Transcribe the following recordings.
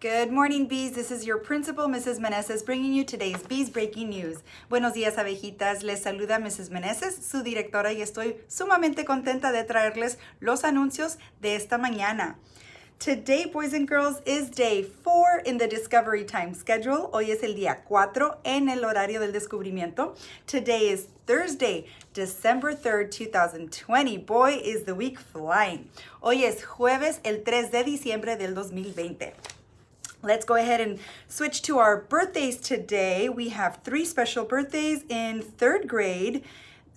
Good morning, bees. This is your principal, Mrs. Meneses, bringing you today's Bees Breaking News. Buenos días, abejitas. Les saluda Mrs. Meneses, su directora, y estoy sumamente contenta de traerles los anuncios de esta mañana. Today, boys and girls, is day four in the discovery time schedule. Hoy es el día cuatro en el horario del descubrimiento. Today is Thursday, December 3rd, 2020. Boy, is the week flying. Hoy es jueves, el 3 de diciembre del 2020. Let's go ahead and switch to our birthdays today. We have three special birthdays in third grade.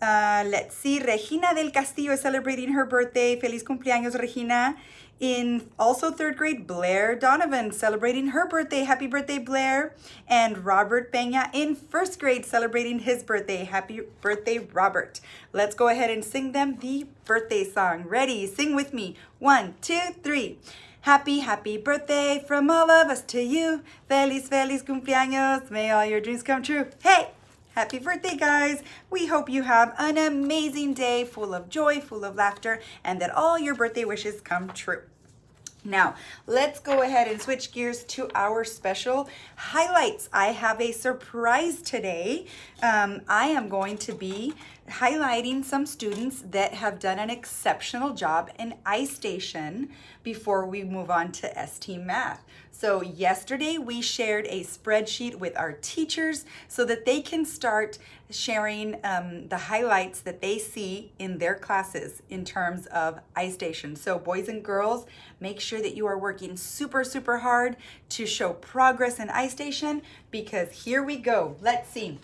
Uh, let's see, Regina del Castillo is celebrating her birthday. Feliz cumpleaños, Regina. In also third grade, Blair Donovan celebrating her birthday. Happy birthday, Blair. And Robert Peña in first grade celebrating his birthday. Happy birthday, Robert. Let's go ahead and sing them the birthday song. Ready? Sing with me. One, two, three. Happy, happy birthday from all of us to you. Feliz, feliz cumpleaños. May all your dreams come true. Hey, happy birthday, guys. We hope you have an amazing day full of joy, full of laughter, and that all your birthday wishes come true. Now, let's go ahead and switch gears to our special highlights. I have a surprise today. Um, I am going to be highlighting some students that have done an exceptional job in iStation before we move on to ST Math. So yesterday we shared a spreadsheet with our teachers so that they can start sharing um, the highlights that they see in their classes in terms of iStation. So boys and girls, make sure that you are working super, super hard to show progress in iStation because here we go. Let's see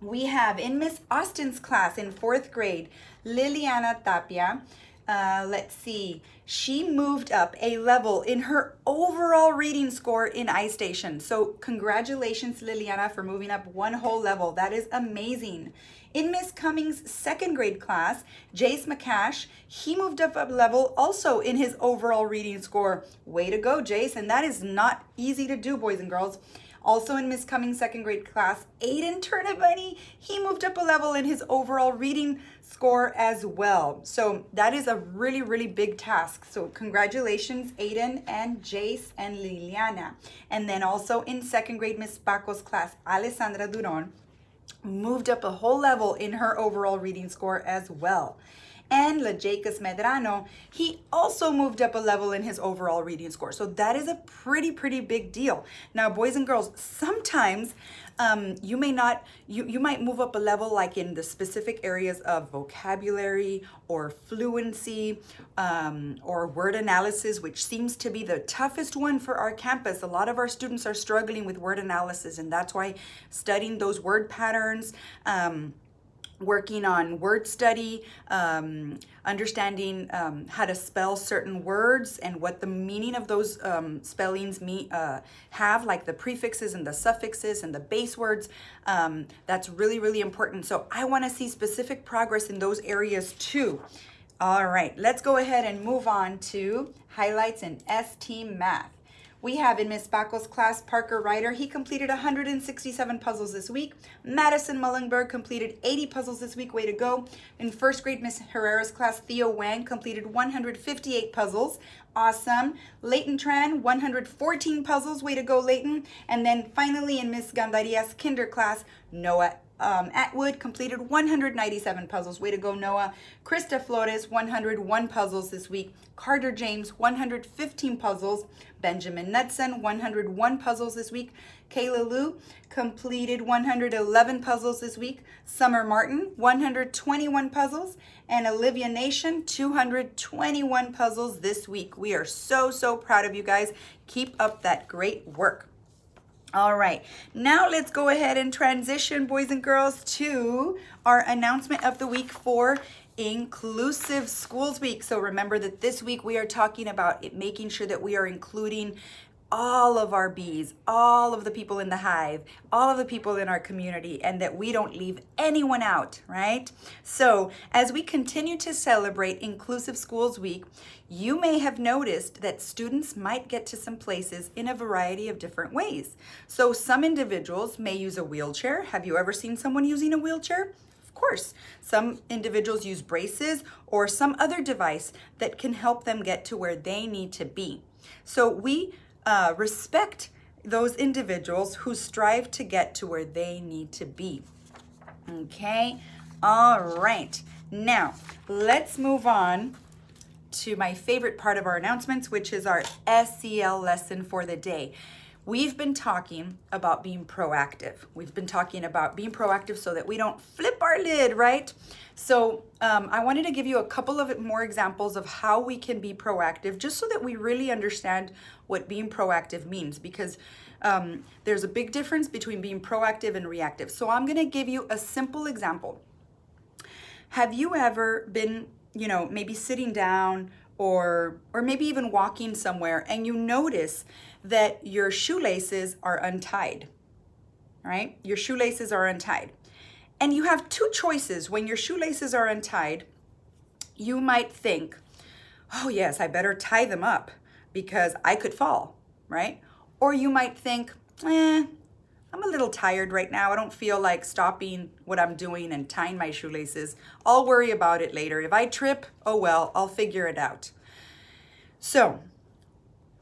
we have in Miss Austin's class in fourth grade, Liliana Tapia. Uh, let's see, she moved up a level in her overall reading score in iStation. So congratulations, Liliana, for moving up one whole level. That is amazing. In Miss Cummings' second grade class, Jace McCash, he moved up a level also in his overall reading score. Way to go, Jace, and that is not easy to do, boys and girls. Also in Miss Cummings' second grade class, Aiden Turnabunny, he moved up a level in his overall reading score as well. So that is a really, really big task. So congratulations, Aiden and Jace and Liliana. And then also in second grade, Miss Paco's class, Alessandra Duron, moved up a whole level in her overall reading score as well and Lajacus Medrano, he also moved up a level in his overall reading score. So that is a pretty, pretty big deal. Now, boys and girls, sometimes um, you may not, you, you might move up a level like in the specific areas of vocabulary or fluency um, or word analysis, which seems to be the toughest one for our campus. A lot of our students are struggling with word analysis and that's why studying those word patterns, um, working on word study, um, understanding um, how to spell certain words and what the meaning of those um, spellings uh, have, like the prefixes and the suffixes and the base words. Um, that's really, really important. So I wanna see specific progress in those areas too. All right, let's go ahead and move on to highlights in ST Math. We have in Miss Backel's class Parker Ryder. He completed 167 puzzles this week. Madison Mullenberg completed 80 puzzles this week. Way to go. In first grade Miss Herrera's class, Theo Wang completed 158 puzzles. Awesome. Leighton Tran, 114 puzzles. Way to go, Leighton. And then finally in Miss Gandaria's kinder class, Noah um, Atwood completed 197 puzzles. Way to go, Noah. Krista Flores, 101 puzzles this week. Carter James, 115 puzzles. Benjamin Knudsen, 101 puzzles this week. Kayla Liu completed 111 puzzles this week. Summer Martin, 121 puzzles. And Olivia Nation, 221 puzzles this week. We are so, so proud of you guys. Keep up that great work. All right, now let's go ahead and transition, boys and girls, to our announcement of the week for Inclusive Schools Week. So remember that this week we are talking about making sure that we are including all of our bees, all of the people in the hive, all of the people in our community, and that we don't leave anyone out, right? So, as we continue to celebrate Inclusive Schools Week, you may have noticed that students might get to some places in a variety of different ways. So, some individuals may use a wheelchair. Have you ever seen someone using a wheelchair? Of course. Some individuals use braces or some other device that can help them get to where they need to be. So we uh, respect those individuals who strive to get to where they need to be. Okay, all right. Now, let's move on to my favorite part of our announcements, which is our SEL lesson for the day. We've been talking about being proactive. We've been talking about being proactive so that we don't flip our lid, right? So um, I wanted to give you a couple of more examples of how we can be proactive just so that we really understand what being proactive means because um, there's a big difference between being proactive and reactive. So I'm gonna give you a simple example. Have you ever been, you know, maybe sitting down or or maybe even walking somewhere and you notice that your shoelaces are untied, right? Your shoelaces are untied. And you have two choices. When your shoelaces are untied, you might think, oh yes, I better tie them up because I could fall, right? Or you might think, eh, I'm a little tired right now. I don't feel like stopping what I'm doing and tying my shoelaces. I'll worry about it later. If I trip, oh well, I'll figure it out. So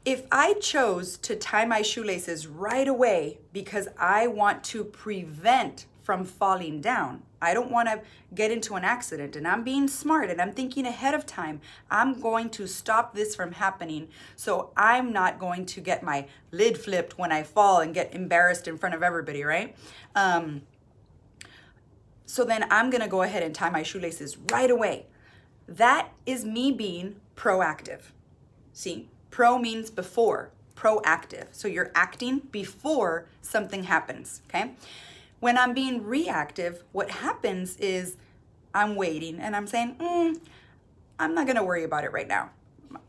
if I chose to tie my shoelaces right away because I want to prevent from falling down, I don't want to get into an accident and I'm being smart and I'm thinking ahead of time, I'm going to stop this from happening so I'm not going to get my lid flipped when I fall and get embarrassed in front of everybody, right? Um, so then I'm gonna go ahead and tie my shoelaces right away. That is me being proactive. See, Pro means before, proactive. So you're acting before something happens, okay? When I'm being reactive, what happens is I'm waiting and I'm saying, mm, I'm not gonna worry about it right now.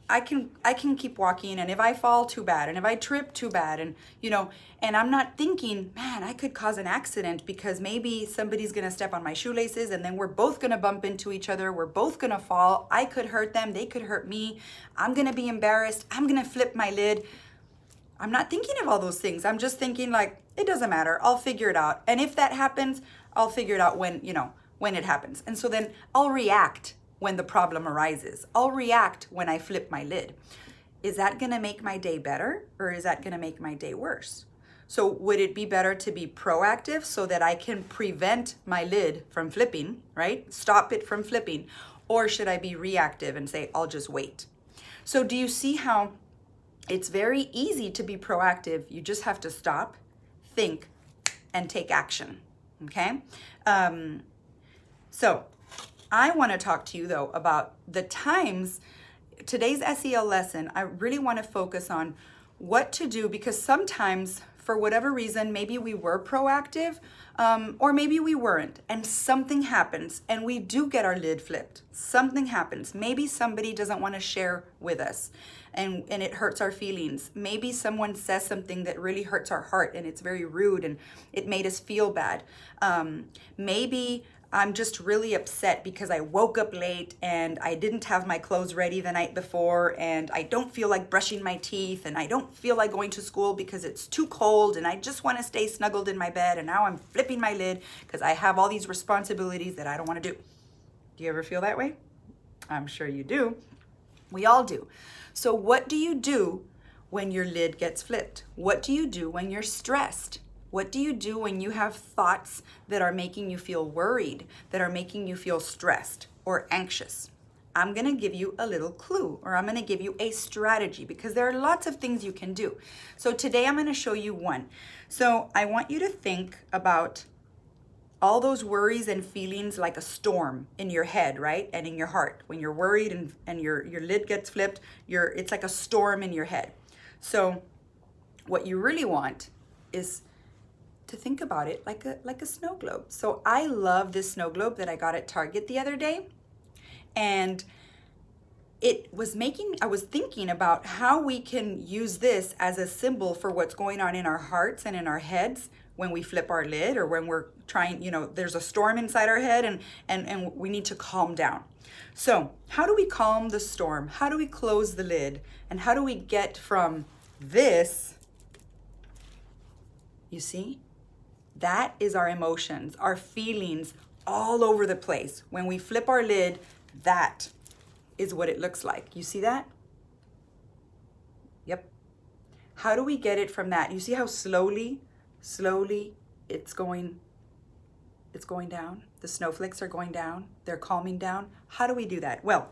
I can I can keep walking and if I fall too bad and if I trip too bad and you know and I'm not thinking man I could cause an accident because maybe somebody's going to step on my shoelaces and then we're both going to bump into each other we're both going to fall I could hurt them they could hurt me I'm going to be embarrassed I'm going to flip my lid I'm not thinking of all those things I'm just thinking like it doesn't matter I'll figure it out and if that happens I'll figure it out when you know when it happens and so then I'll react when the problem arises. I'll react when I flip my lid. Is that going to make my day better or is that going to make my day worse? So would it be better to be proactive so that I can prevent my lid from flipping, right? Stop it from flipping. Or should I be reactive and say, I'll just wait? So do you see how it's very easy to be proactive? You just have to stop, think, and take action, okay? Um, so I want to talk to you though about the times. Today's SEL lesson, I really want to focus on what to do because sometimes for whatever reason, maybe we were proactive um, or maybe we weren't, and something happens and we do get our lid flipped. Something happens. Maybe somebody doesn't want to share with us and, and it hurts our feelings. Maybe someone says something that really hurts our heart and it's very rude and it made us feel bad. Um, maybe I'm just really upset because I woke up late and I didn't have my clothes ready the night before and I don't feel like brushing my teeth and I don't feel like going to school because it's too cold and I just want to stay snuggled in my bed and now I'm flipping my lid because I have all these responsibilities that I don't want to do. Do you ever feel that way? I'm sure you do. We all do. So what do you do when your lid gets flipped? What do you do when you're stressed? What do you do when you have thoughts that are making you feel worried, that are making you feel stressed or anxious? I'm gonna give you a little clue or I'm gonna give you a strategy because there are lots of things you can do. So today I'm gonna show you one. So I want you to think about all those worries and feelings like a storm in your head, right? And in your heart. When you're worried and, and your, your lid gets flipped, you it's like a storm in your head. So what you really want is to think about it like a like a snow globe. So I love this snow globe that I got at Target the other day. And it was making I was thinking about how we can use this as a symbol for what's going on in our hearts and in our heads when we flip our lid or when we're trying, you know, there's a storm inside our head and and and we need to calm down. So, how do we calm the storm? How do we close the lid? And how do we get from this you see that is our emotions, our feelings all over the place. When we flip our lid, that is what it looks like. You see that? Yep. How do we get it from that? You see how slowly, slowly it's going it's going down. The snowflakes are going down. They're calming down. How do we do that? Well,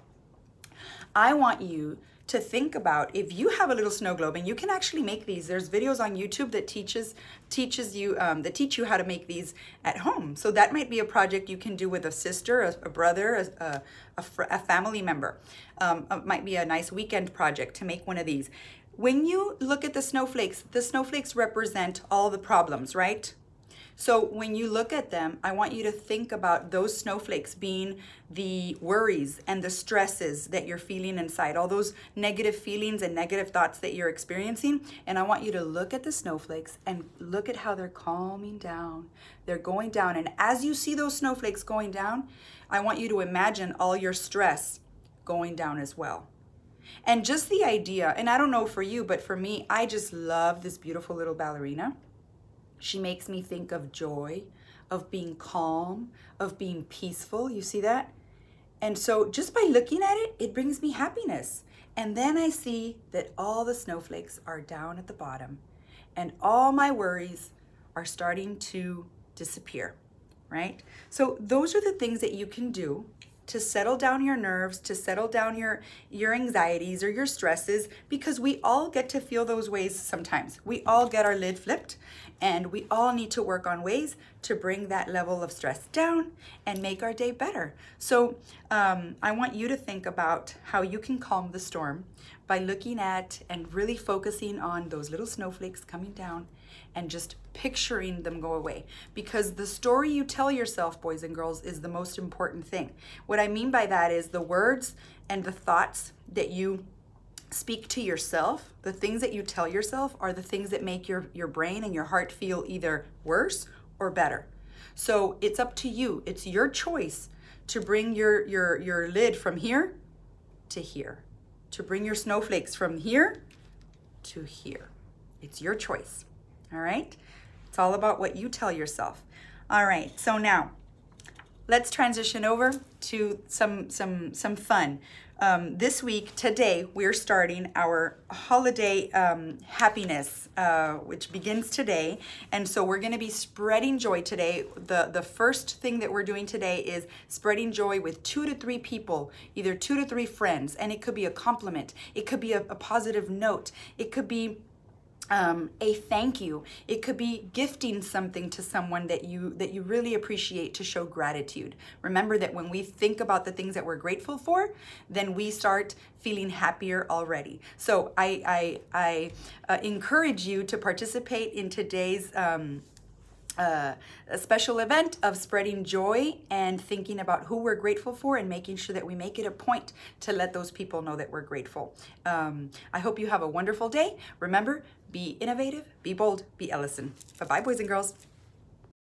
I want you to think about if you have a little snow globe and you can actually make these there's videos on youtube that teaches teaches you um, that teach you how to make these at home so that might be a project you can do with a sister a, a brother a, a, a, family member um, it might be a nice weekend project to make one of these when you look at the snowflakes the snowflakes represent all the problems right so when you look at them, I want you to think about those snowflakes being the worries and the stresses that you're feeling inside, all those negative feelings and negative thoughts that you're experiencing. And I want you to look at the snowflakes and look at how they're calming down. They're going down. And as you see those snowflakes going down, I want you to imagine all your stress going down as well. And just the idea, and I don't know for you, but for me, I just love this beautiful little ballerina. She makes me think of joy, of being calm, of being peaceful. You see that? And so just by looking at it, it brings me happiness. And then I see that all the snowflakes are down at the bottom and all my worries are starting to disappear, right? So those are the things that you can do to settle down your nerves, to settle down your, your anxieties or your stresses, because we all get to feel those ways sometimes. We all get our lid flipped, and we all need to work on ways to bring that level of stress down and make our day better. So um, I want you to think about how you can calm the storm by looking at and really focusing on those little snowflakes coming down and just picturing them go away. Because the story you tell yourself, boys and girls, is the most important thing. What I mean by that is the words and the thoughts that you speak to yourself, the things that you tell yourself are the things that make your, your brain and your heart feel either worse or better. So it's up to you. It's your choice to bring your, your, your lid from here to here, to bring your snowflakes from here to here. It's your choice all right? It's all about what you tell yourself. All right, so now let's transition over to some, some, some fun. Um, this week, today, we're starting our holiday um, happiness, uh, which begins today. And so we're going to be spreading joy today. The, the first thing that we're doing today is spreading joy with two to three people, either two to three friends. And it could be a compliment, it could be a, a positive note, it could be um, a thank you. It could be gifting something to someone that you that you really appreciate to show gratitude. Remember that when we think about the things that we're grateful for, then we start feeling happier already. So I I, I uh, encourage you to participate in today's. Um, uh, a special event of spreading joy and thinking about who we're grateful for and making sure that we make it a point to let those people know that we're grateful. Um, I hope you have a wonderful day. Remember, be innovative, be bold, be Ellison. Bye-bye, boys and girls.